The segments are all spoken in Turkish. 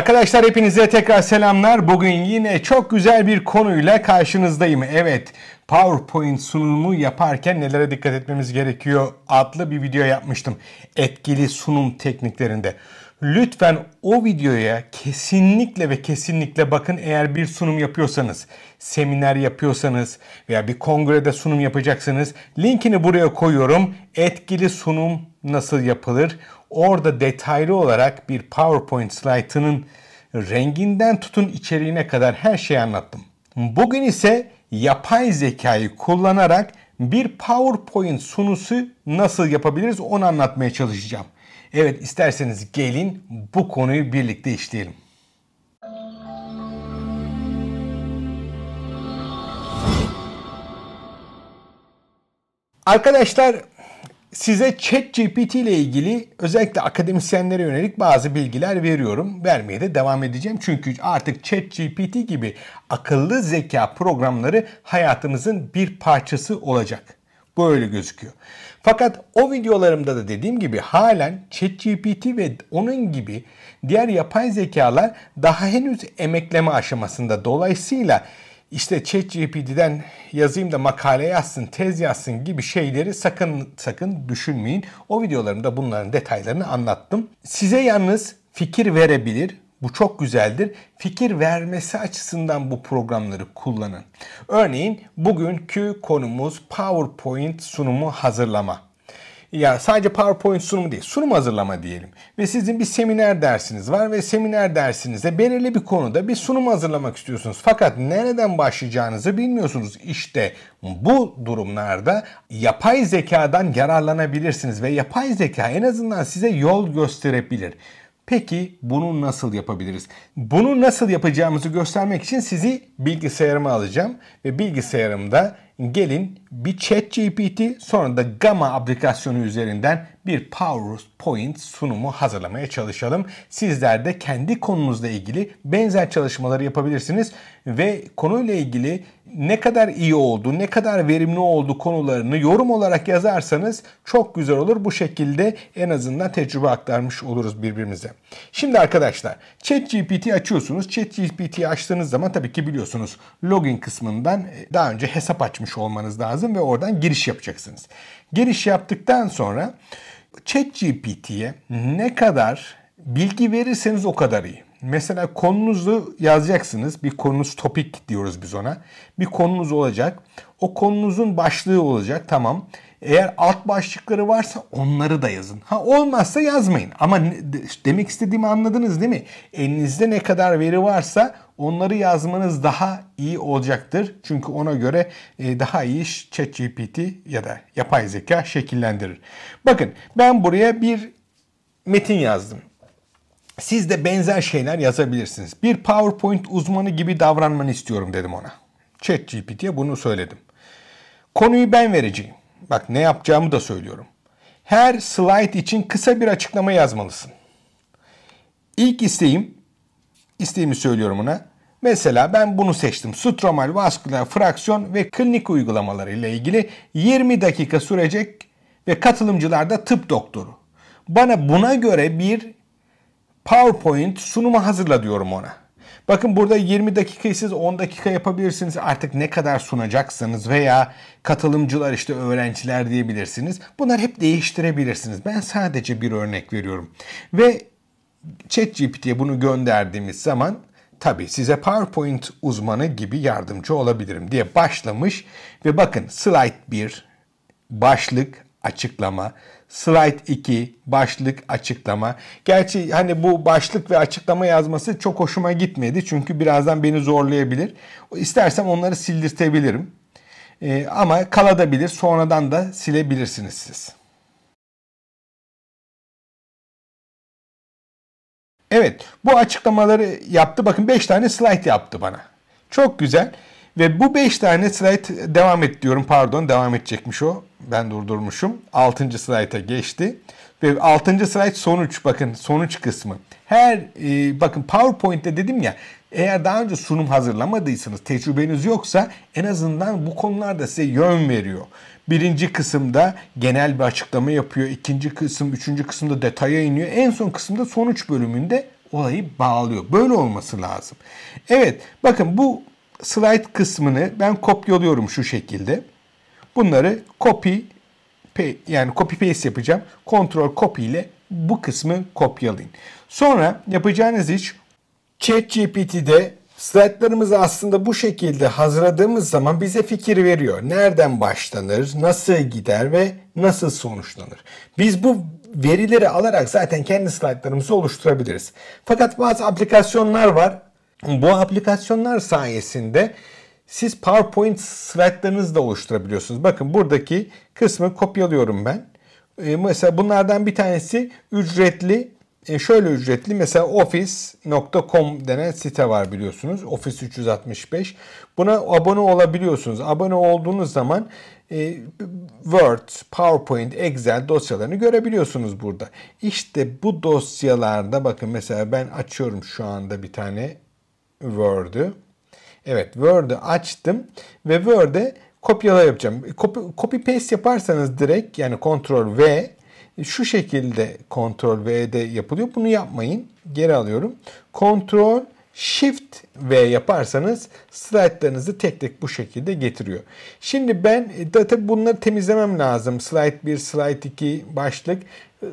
Arkadaşlar hepinize tekrar selamlar. Bugün yine çok güzel bir konuyla karşınızdayım. Evet, PowerPoint sunumu yaparken nelere dikkat etmemiz gerekiyor adlı bir video yapmıştım. Etkili sunum tekniklerinde. Lütfen o videoya kesinlikle ve kesinlikle bakın eğer bir sunum yapıyorsanız, seminer yapıyorsanız veya bir kongrede sunum yapacaksınız. Linkini buraya koyuyorum. Etkili sunum nasıl yapılır? Orada detaylı olarak bir PowerPoint slaytının renginden tutun içeriğine kadar her şeyi anlattım. Bugün ise yapay zekayı kullanarak bir PowerPoint sunusu nasıl yapabiliriz onu anlatmaya çalışacağım. Evet isterseniz gelin bu konuyu birlikte işleyelim. Arkadaşlar size ChatGPT ile ilgili özellikle akademisyenlere yönelik bazı bilgiler veriyorum. Vermeye de devam edeceğim. Çünkü artık ChatGPT gibi akıllı zeka programları hayatımızın bir parçası olacak. Böyle gözüküyor. Fakat o videolarımda da dediğim gibi halen ChatGPT ve onun gibi diğer yapay zekalar daha henüz emekleme aşamasında. Dolayısıyla işte ChatGPT'den yazayım da makale yazsın, tez yazsın gibi şeyleri sakın sakın düşünmeyin. O videolarımda bunların detaylarını anlattım. Size yalnız fikir verebilir, bu çok güzeldir. Fikir vermesi açısından bu programları kullanın. Örneğin bugünkü konumuz PowerPoint sunumu hazırlama. Ya sadece PowerPoint sunumu değil, sunum hazırlama diyelim. Ve sizin bir seminer dersiniz var ve seminer dersinizde belirli bir konuda bir sunum hazırlamak istiyorsunuz. Fakat nereden başlayacağınızı bilmiyorsunuz. İşte bu durumlarda yapay zekadan yararlanabilirsiniz ve yapay zeka en azından size yol gösterebilir. Peki bunu nasıl yapabiliriz? Bunu nasıl yapacağımızı göstermek için sizi bilgisayarıma alacağım ve bilgisayarımda gelin bir Chat GPT, sonra da Gamma aplikasyonu üzerinden bir PowerPoint sunumu hazırlamaya çalışalım. Sizler de kendi konunuzla ilgili benzer çalışmaları yapabilirsiniz ve konuyla ilgili ne kadar iyi oldu, ne kadar verimli oldu konularını yorum olarak yazarsanız çok güzel olur. Bu şekilde en azından tecrübe aktarmış oluruz birbirimize. Şimdi arkadaşlar ChatGPT açıyorsunuz. ChatGPT'yi açtığınız zaman tabii ki biliyorsunuz login kısmından e, daha önce hesap açmış olmanız lazım ve oradan giriş yapacaksınız. Giriş yaptıktan sonra ChatGPT'ye ne kadar bilgi verirseniz o kadar iyi. Mesela konunuzu yazacaksınız. Bir konunuz topik diyoruz biz ona. Bir konunuz olacak. O konunuzun başlığı olacak. Tamam. Eğer alt başlıkları varsa onları da yazın. Ha olmazsa yazmayın. Ama demek istediğimi anladınız değil mi? Elinizde ne kadar veri varsa onları yazmanız daha iyi olacaktır. Çünkü ona göre e, daha iyi ChatGPT ya da yapay zeka şekillendirir. Bakın ben buraya bir metin yazdım. Siz de benzer şeyler yazabilirsiniz. Bir PowerPoint uzmanı gibi davranmanı istiyorum dedim ona. ChatGPT'ye bunu söyledim. Konuyu ben vereceğim. Bak ne yapacağımı da söylüyorum. Her slide için kısa bir açıklama yazmalısın. İlk isteğim, isteğimi söylüyorum ona. Mesela ben bunu seçtim. Stromal vasküler fraksiyon ve klinik uygulamaları ile ilgili 20 dakika sürecek ve katılımcılar da tıp doktoru. Bana buna göre bir PowerPoint sunumu hazırla diyorum ona. Bakın burada 20 dakikayı siz 10 dakika yapabilirsiniz. Artık ne kadar sunacaksınız veya katılımcılar işte öğrenciler diyebilirsiniz. Bunlar hep değiştirebilirsiniz. Ben sadece bir örnek veriyorum. Ve ChatGPT'ye bunu gönderdiğimiz zaman tabii size PowerPoint uzmanı gibi yardımcı olabilirim diye başlamış ve bakın slide 1 başlık açıklama Slide 2 başlık açıklama. Gerçi hani bu başlık ve açıklama yazması çok hoşuma gitmedi. Çünkü birazdan beni zorlayabilir. İstersem onları sildirtebilirim. Ee, ama kalabilir. Sonradan da silebilirsiniz siz. Evet bu açıklamaları yaptı. Bakın 5 tane slide yaptı bana. Çok güzel. Ve bu 5 tane slide devam et diyorum. Pardon devam edecekmiş o. Ben durdurmuşum. 6. slayta geçti. Ve 6. slayt sonuç bakın sonuç kısmı. Her e, bakın PowerPoint'te dedim ya eğer daha önce sunum hazırlamadıysanız, tecrübeniz yoksa en azından bu konularda size yön veriyor. Birinci kısımda genel bir açıklama yapıyor. ikinci kısım, üçüncü kısımda detaya iniyor. En son kısımda sonuç bölümünde olayı bağlıyor. Böyle olması lazım. Evet bakın bu slide kısmını ben kopyalıyorum şu şekilde. Bunları copy yani copy paste yapacağım. Ctrl copy ile bu kısmı kopyalayın. Sonra yapacağınız iş ChatGPT'de Slaytlarımızı aslında bu şekilde hazırladığımız zaman bize fikir veriyor. Nereden başlanır, nasıl gider ve nasıl sonuçlanır. Biz bu verileri alarak zaten kendi slaytlarımızı oluşturabiliriz. Fakat bazı aplikasyonlar var. Bu aplikasyonlar sayesinde siz PowerPoint slaytlarınızı da oluşturabiliyorsunuz. Bakın buradaki kısmı kopyalıyorum ben. Ee, mesela bunlardan bir tanesi ücretli. Ee, şöyle ücretli mesela office.com denen site var biliyorsunuz. Office 365. Buna abone olabiliyorsunuz. Abone olduğunuz zaman e, Word, PowerPoint, Excel dosyalarını görebiliyorsunuz burada. İşte bu dosyalarda bakın mesela ben açıyorum şu anda bir tane Word'ü. Evet Word'ü açtım ve Word'e kopyala yapacağım. Copy, copy paste yaparsanız direkt yani Ctrl V şu şekilde Ctrl V'de yapılıyor. Bunu yapmayın. Geri alıyorum. Ctrl Shift V yaparsanız slaytlarınızı tek tek bu şekilde getiriyor. Şimdi ben e, tabi bunları temizlemem lazım. Slide 1, slide 2 başlık.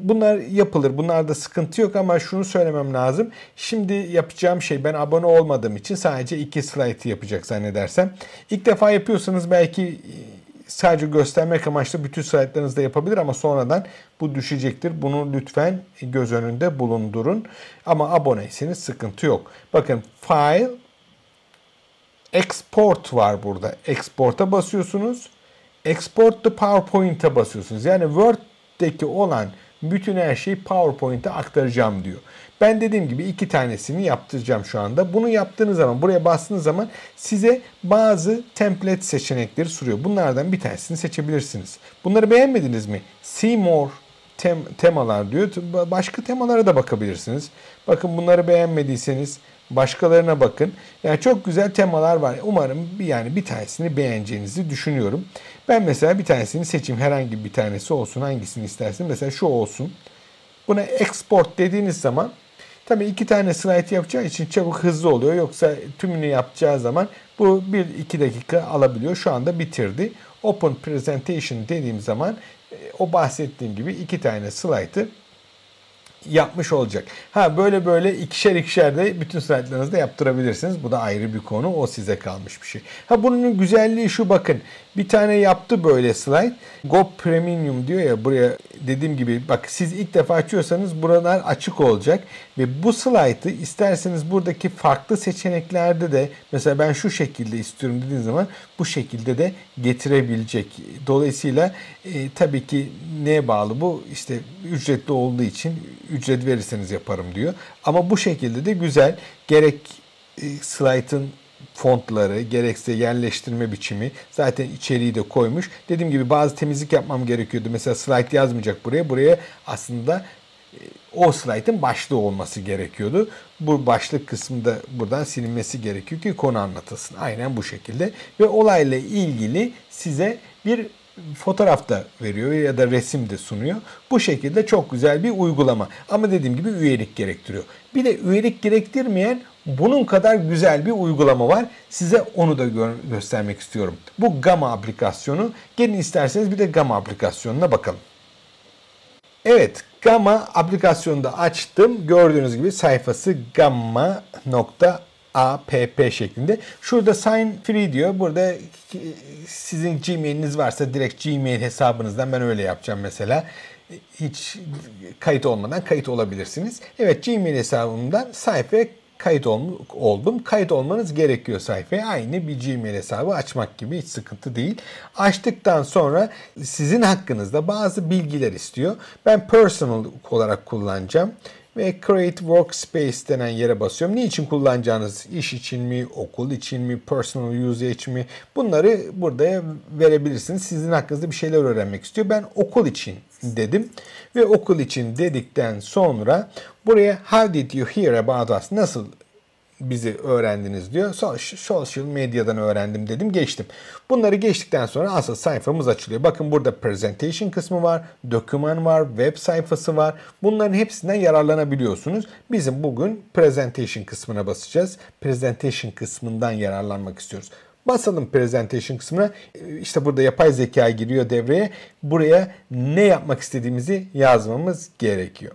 Bunlar yapılır. Bunlarda sıkıntı yok ama şunu söylemem lazım. Şimdi yapacağım şey ben abone olmadığım için sadece iki slide yapacak zannedersem. İlk defa yapıyorsanız belki sadece göstermek amaçlı bütün slaytlarınızda yapabilir ama sonradan bu düşecektir. Bunu lütfen göz önünde bulundurun. Ama aboneyseniz sıkıntı yok. Bakın file export var burada. Export'a basıyorsunuz. Export the PowerPoint'a basıyorsunuz. Yani Word'deki olan bütün her şeyi PowerPoint'e aktaracağım diyor. Ben dediğim gibi iki tanesini yaptıracağım şu anda. Bunu yaptığınız zaman buraya bastığınız zaman size bazı template seçenekleri sürüyor. Bunlardan bir tanesini seçebilirsiniz. Bunları beğenmediniz mi? See more tem temalar diyor. Başka temalara da bakabilirsiniz. Bakın bunları beğenmediyseniz Başkalarına bakın. Yani çok güzel temalar var. Umarım yani bir tanesini beğeneceğinizi düşünüyorum. Ben mesela bir tanesini seçeyim. Herhangi bir tanesi olsun. Hangisini istersin? Mesela şu olsun. Buna export dediğiniz zaman tabii iki tane slide yapacağı için çabuk hızlı oluyor. Yoksa tümünü yapacağı zaman bu 1-2 dakika alabiliyor. Şu anda bitirdi. Open Presentation dediğim zaman e, o bahsettiğim gibi iki tane slaytı yapmış olacak. Ha böyle böyle ikişer ikişer de bütün slaytlarınızı da yaptırabilirsiniz. Bu da ayrı bir konu. O size kalmış bir şey. Ha bunun güzelliği şu bakın. Bir tane yaptı böyle slayt. Go Premium diyor ya buraya dediğim gibi bak siz ilk defa açıyorsanız buralar açık olacak. Ve bu slaytı isterseniz buradaki farklı seçeneklerde de mesela ben şu şekilde istiyorum dediğiniz zaman bu şekilde de getirebilecek. Dolayısıyla e, tabii ki neye bağlı bu? işte ücretli olduğu için ücret verirseniz yaparım diyor. Ama bu şekilde de güzel gerek e, slaytın fontları, gerekse yerleştirme biçimi zaten içeriği de koymuş. Dediğim gibi bazı temizlik yapmam gerekiyordu. Mesela slide yazmayacak buraya. Buraya aslında e, o slaytın başlığı olması gerekiyordu. Bu başlık kısmında buradan silinmesi gerekiyor ki konu anlatılsın. Aynen bu şekilde. Ve olayla ilgili size bir fotoğrafta veriyor ya da resim de sunuyor. Bu şekilde çok güzel bir uygulama. Ama dediğim gibi üyelik gerektiriyor. Bir de üyelik gerektirmeyen bunun kadar güzel bir uygulama var. Size onu da gö göstermek istiyorum. Bu Gamma aplikasyonu. Gelin isterseniz bir de Gamma aplikasyonuna bakalım. Evet, Gamma aplikasyonunu da açtım. Gördüğünüz gibi sayfası gamma.com APP şeklinde. Şurada sign free diyor. Burada sizin Gmail'iniz varsa direkt Gmail hesabınızdan ben öyle yapacağım mesela. Hiç kayıt olmadan kayıt olabilirsiniz. Evet Gmail hesabımdan sayfaya kayıt ol, oldum. Kayıt olmanız gerekiyor sayfaya. Aynı bir Gmail hesabı açmak gibi hiç sıkıntı değil. Açtıktan sonra sizin hakkınızda bazı bilgiler istiyor. Ben personal olarak kullanacağım ve Create Workspace denen yere basıyorum. Niçin kullanacağınız iş için mi, okul için mi, personal usage mi bunları burada verebilirsiniz. Sizin hakkınızda bir şeyler öğrenmek istiyor. Ben okul için dedim ve okul için dedikten sonra buraya how did you hear about us nasıl bizi öğrendiniz diyor. Social medyadan öğrendim dedim geçtim. Bunları geçtikten sonra asıl sayfamız açılıyor. Bakın burada presentation kısmı var, doküman var, web sayfası var. Bunların hepsinden yararlanabiliyorsunuz. Bizim bugün presentation kısmına basacağız. Presentation kısmından yararlanmak istiyoruz. Basalım presentation kısmına. Ee, işte burada yapay zeka giriyor devreye. Buraya ne yapmak istediğimizi yazmamız gerekiyor.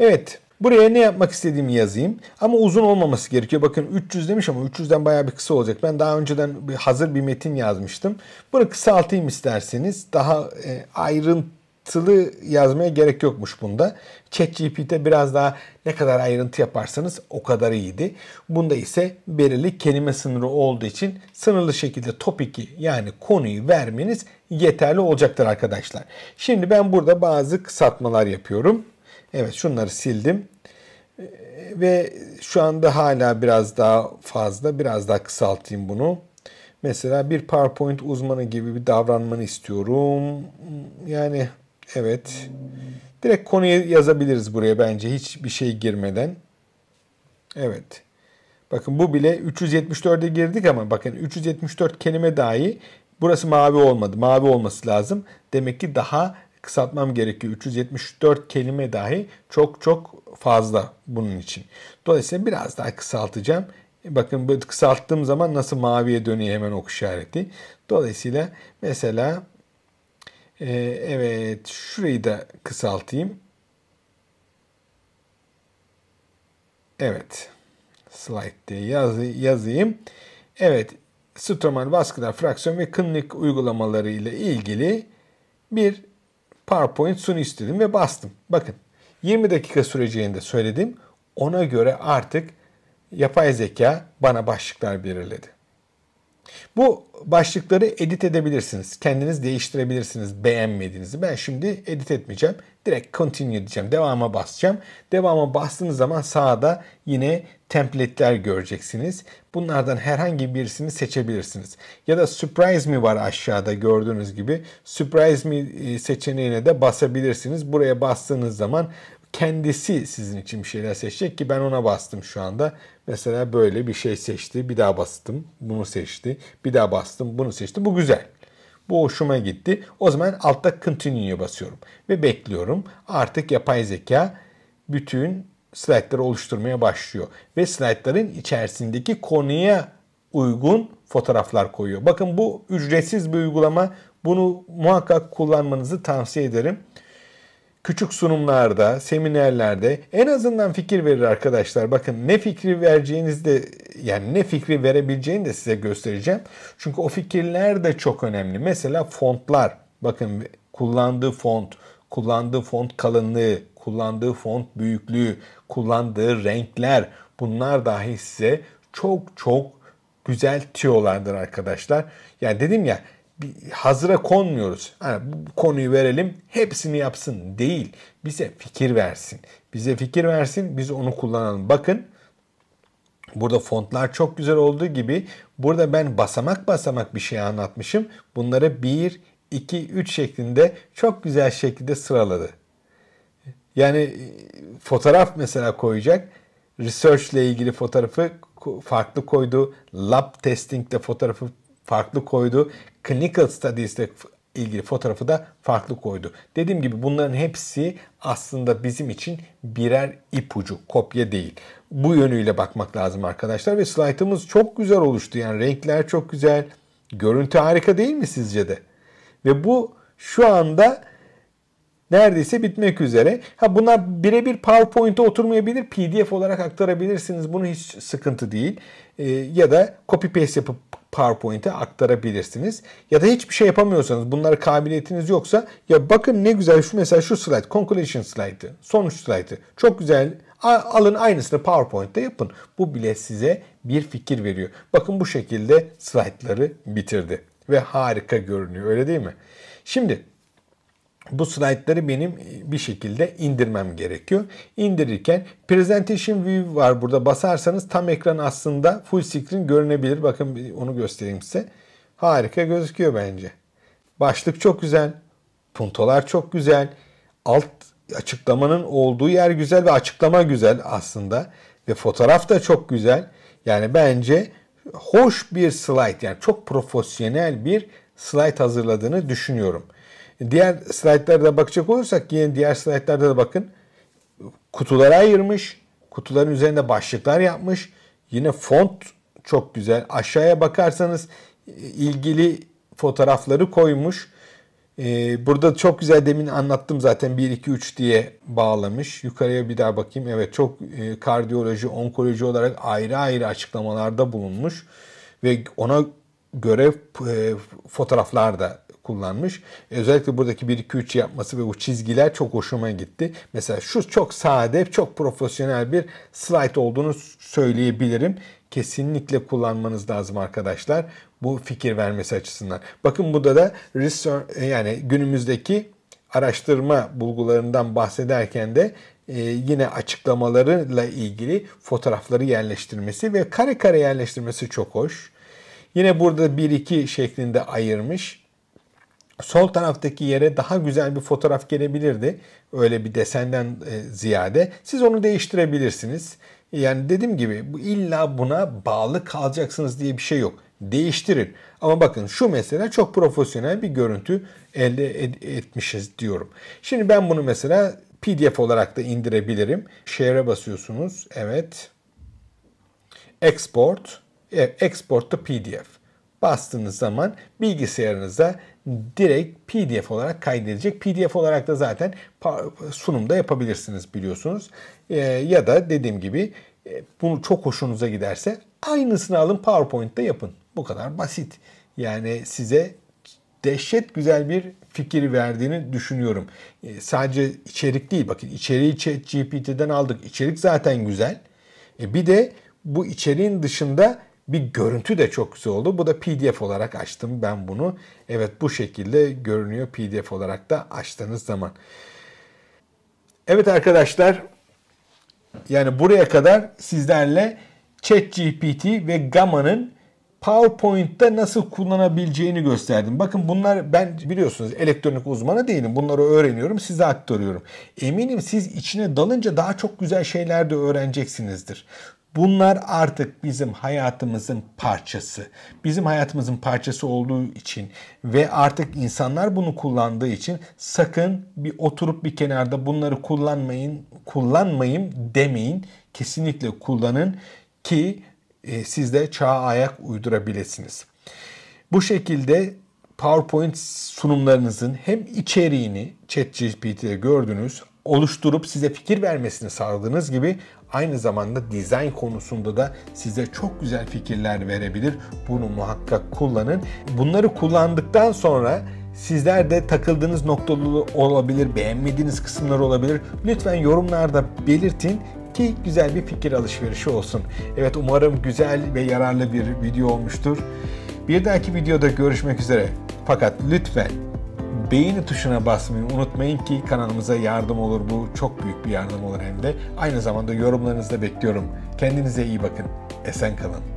Evet Buraya ne yapmak istediğimi yazayım. Ama uzun olmaması gerekiyor. Bakın 300 demiş ama 300'den bayağı bir kısa olacak. Ben daha önceden bir hazır bir metin yazmıştım. Bunu kısaltayım isterseniz. Daha e, ayrıntılı yazmaya gerek yokmuş bunda. ChatGPT'de biraz daha ne kadar ayrıntı yaparsanız o kadar iyiydi. Bunda ise belirli kelime sınırı olduğu için sınırlı şekilde topiki yani konuyu vermeniz yeterli olacaktır arkadaşlar. Şimdi ben burada bazı kısaltmalar yapıyorum. Evet şunları sildim. Ee, ve şu anda hala biraz daha fazla, biraz daha kısaltayım bunu. Mesela bir PowerPoint uzmanı gibi bir davranmanı istiyorum. Yani evet. Direkt konuyu yazabiliriz buraya bence hiçbir şey girmeden. Evet. Bakın bu bile 374'e girdik ama bakın 374 kelime dahi burası mavi olmadı. Mavi olması lazım. Demek ki daha kısaltmam gerekiyor. 374 kelime dahi çok çok fazla bunun için. Dolayısıyla biraz daha kısaltacağım. Bakın böyle kısalttığım zaman nasıl maviye dönüyor hemen ok işareti. Dolayısıyla mesela e, evet şurayı da kısaltayım. Evet. Slide yaz, yazayım. Evet. Stromal vasküler fraksiyon ve klinik uygulamaları ile ilgili bir PowerPoint sunu istedim ve bastım. Bakın 20 dakika süreceğini de söyledim. Ona göre artık yapay zeka bana başlıklar belirledi. Bu başlıkları edit edebilirsiniz. Kendiniz değiştirebilirsiniz beğenmediğinizi. Ben şimdi edit etmeyeceğim direkt continue diyeceğim. Devama basacağım. Devama bastığınız zaman sağda yine template'ler göreceksiniz. Bunlardan herhangi birisini seçebilirsiniz. Ya da surprise me var aşağıda gördüğünüz gibi. Surprise me e, seçeneğine de basabilirsiniz. Buraya bastığınız zaman kendisi sizin için bir şeyler seçecek ki ben ona bastım şu anda. Mesela böyle bir şey seçti. Bir daha bastım. Bunu seçti. Bir daha bastım. Bunu seçti. Bu güzel. Bu hoşuma gitti. O zaman altta continue'ya basıyorum ve bekliyorum. Artık yapay zeka bütün slaytları oluşturmaya başlıyor ve slaytların içerisindeki konuya uygun fotoğraflar koyuyor. Bakın bu ücretsiz bir uygulama. Bunu muhakkak kullanmanızı tavsiye ederim küçük sunumlarda, seminerlerde en azından fikir verir arkadaşlar. Bakın ne fikri vereceğiniz de yani ne fikri verebileceğini de size göstereceğim. Çünkü o fikirler de çok önemli. Mesela fontlar. Bakın kullandığı font, kullandığı font kalınlığı, kullandığı font büyüklüğü, kullandığı renkler bunlar dahi size çok çok güzel tüyolardır arkadaşlar. Yani dedim ya hazıra konmuyoruz. Yani bu konuyu verelim, hepsini yapsın değil. Bize fikir versin. Bize fikir versin, biz onu kullanalım. Bakın Burada fontlar çok güzel olduğu gibi burada ben basamak basamak bir şey anlatmışım. Bunları 1, 2, 3 şeklinde çok güzel şekilde sıraladı. Yani e, fotoğraf mesela koyacak. Research ile ilgili fotoğrafı farklı koydu. Lab testing fotoğrafı farklı koydu clinical Studies'te ilgili fotoğrafı da farklı koydu. Dediğim gibi bunların hepsi aslında bizim için birer ipucu, kopya değil. Bu yönüyle bakmak lazım arkadaşlar ve slaytımız çok güzel oluştu. Yani renkler çok güzel, görüntü harika değil mi sizce de? Ve bu şu anda neredeyse bitmek üzere. Ha bunlar birebir PowerPoint'e oturmayabilir. PDF olarak aktarabilirsiniz. Bunu hiç sıkıntı değil. Ee, ya da copy paste yapıp PowerPoint'e aktarabilirsiniz. Ya da hiçbir şey yapamıyorsanız, bunlara kabiliyetiniz yoksa ya bakın ne güzel şu mesela şu slide, conclusion slide'ı, sonuç slide'ı çok güzel alın aynısını PowerPoint'te yapın. Bu bile size bir fikir veriyor. Bakın bu şekilde slaytları bitirdi ve harika görünüyor öyle değil mi? Şimdi bu slaytları benim e, bir şekilde indirmem gerekiyor. İndirirken Presentation View var burada. Basarsanız tam ekran aslında full screen görünebilir. Bakın onu göstereyim size. Harika gözüküyor bence. Başlık çok güzel. Puntolar çok güzel. Alt açıklamanın olduğu yer güzel ve açıklama güzel aslında. Ve fotoğraf da çok güzel. Yani bence hoş bir slide yani çok profesyonel bir slide hazırladığını düşünüyorum. Diğer slaytlarda bakacak olursak yine diğer slaytlarda da bakın kutulara ayırmış. Kutuların üzerinde başlıklar yapmış. Yine font çok güzel. Aşağıya bakarsanız e, ilgili fotoğrafları koymuş. E, burada çok güzel demin anlattım zaten 1, 2, 3 diye bağlamış. Yukarıya bir daha bakayım. Evet çok e, kardiyoloji, onkoloji olarak ayrı ayrı açıklamalarda bulunmuş. Ve ona göre fotoğraflar da kullanmış. Özellikle buradaki 1-2-3 yapması ve bu çizgiler çok hoşuma gitti. Mesela şu çok sade, çok profesyonel bir slide olduğunu söyleyebilirim. Kesinlikle kullanmanız lazım arkadaşlar bu fikir vermesi açısından. Bakın burada da research, yani günümüzdeki araştırma bulgularından bahsederken de e, yine açıklamalarıyla ilgili fotoğrafları yerleştirmesi ve kare kare yerleştirmesi çok hoş. Yine burada 1-2 şeklinde ayırmış sol taraftaki yere daha güzel bir fotoğraf gelebilirdi. Öyle bir desenden e, ziyade. Siz onu değiştirebilirsiniz. Yani dediğim gibi bu illa buna bağlı kalacaksınız diye bir şey yok. Değiştirin. Ama bakın şu mesela çok profesyonel bir görüntü elde etmişiz diyorum. Şimdi ben bunu mesela PDF olarak da indirebilirim. Share'e basıyorsunuz. Evet. Export. E, Export to PDF bastığınız zaman bilgisayarınıza direkt PDF olarak kaydedecek. PDF olarak da zaten sunumda yapabilirsiniz biliyorsunuz. E, ya da dediğim gibi e, bunu çok hoşunuza giderse aynısını alın PowerPoint'te yapın. Bu kadar basit. Yani size dehşet güzel bir fikir verdiğini düşünüyorum. E, sadece içerik değil bakın içeriği GPT'den aldık. İçerik zaten güzel. E, bir de bu içeriğin dışında bir görüntü de çok güzel oldu. Bu da PDF olarak açtım ben bunu. Evet bu şekilde görünüyor PDF olarak da açtığınız zaman. Evet arkadaşlar yani buraya kadar sizlerle ChatGPT ve Gamma'nın PowerPoint'ta nasıl kullanabileceğini gösterdim. Bakın bunlar ben biliyorsunuz elektronik uzmanı değilim. Bunları öğreniyorum, size aktarıyorum. Eminim siz içine dalınca daha çok güzel şeyler de öğreneceksinizdir. Bunlar artık bizim hayatımızın parçası. Bizim hayatımızın parçası olduğu için ve artık insanlar bunu kullandığı için sakın bir oturup bir kenarda bunları kullanmayın, kullanmayayım demeyin. Kesinlikle kullanın ki e, siz de çağa ayak uydurabilirsiniz. Bu şekilde PowerPoint sunumlarınızın hem içeriğini ChatGPT'de gördünüz, oluşturup size fikir vermesini sağladığınız gibi aynı zamanda dizayn konusunda da size çok güzel fikirler verebilir. Bunu muhakkak kullanın. Bunları kullandıktan sonra Sizler de takıldığınız noktalı olabilir, beğenmediğiniz kısımlar olabilir. Lütfen yorumlarda belirtin ki güzel bir fikir alışverişi olsun. Evet umarım güzel ve yararlı bir video olmuştur. Bir dahaki videoda görüşmek üzere. Fakat lütfen beğeni tuşuna basmayı unutmayın ki kanalımıza yardım olur bu. Çok büyük bir yardım olur hem de. Aynı zamanda yorumlarınızı da bekliyorum. Kendinize iyi bakın. Esen kalın.